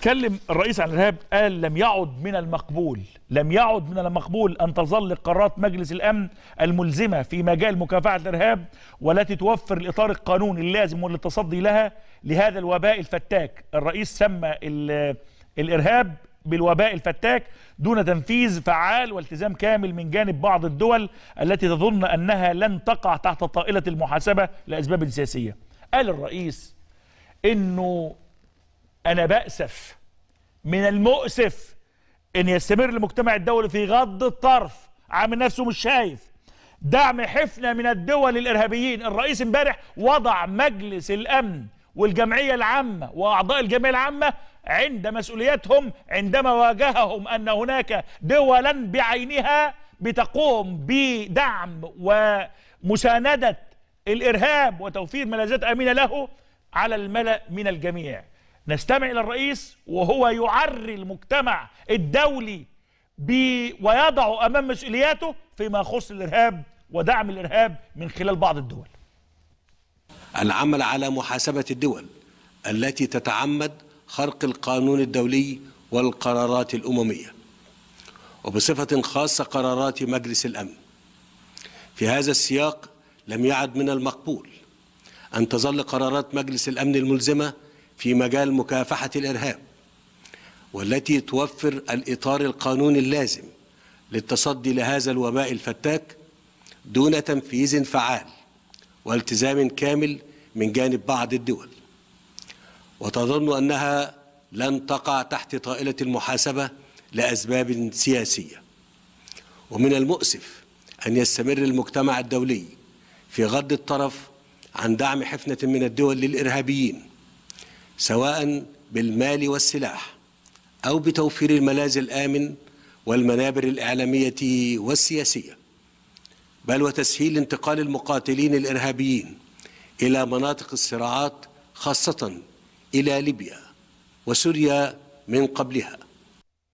اتكلم الرئيس عن الارهاب قال لم يعد من المقبول لم يعد من المقبول ان تظل قرارات مجلس الامن الملزمه في مجال مكافحه الارهاب والتي توفر الاطار القانوني اللازم للتصدي لها لهذا الوباء الفتاك الرئيس سمى الارهاب بالوباء الفتاك دون تنفيذ فعال والتزام كامل من جانب بعض الدول التي تظن انها لن تقع تحت طائله المحاسبه لاسباب سياسيه قال الرئيس انه أنا بأسف من المؤسف أن يستمر المجتمع الدولي في غض الطرف عامل نفسه مش شايف دعم حفنة من الدول الإرهابيين الرئيس امبارح وضع مجلس الأمن والجمعية العامة وأعضاء الجمعية العامة عند مسؤوليتهم عندما واجههم أن هناك دولا بعينها بتقوم بدعم ومساندة الإرهاب وتوفير ملاذات آمنة له على الملأ من الجميع نستمع إلى الرئيس وهو يعري المجتمع الدولي ويضع أمام مسؤولياته فيما يخص الإرهاب ودعم الإرهاب من خلال بعض الدول العمل على محاسبة الدول التي تتعمد خرق القانون الدولي والقرارات الأممية وبصفة خاصة قرارات مجلس الأمن في هذا السياق لم يعد من المقبول أن تظل قرارات مجلس الأمن الملزمة في مجال مكافحة الإرهاب والتي توفر الإطار القانوني اللازم للتصدي لهذا الوباء الفتاك دون تنفيذ فعال والتزام كامل من جانب بعض الدول وتظن أنها لن تقع تحت طائلة المحاسبة لأسباب سياسية ومن المؤسف أن يستمر المجتمع الدولي في غض الطرف عن دعم حفنة من الدول للإرهابيين سواء بالمال والسلاح أو بتوفير الملاذ الآمن والمنابر الإعلامية والسياسية بل وتسهيل انتقال المقاتلين الإرهابيين إلى مناطق الصراعات خاصة إلى ليبيا وسوريا من قبلها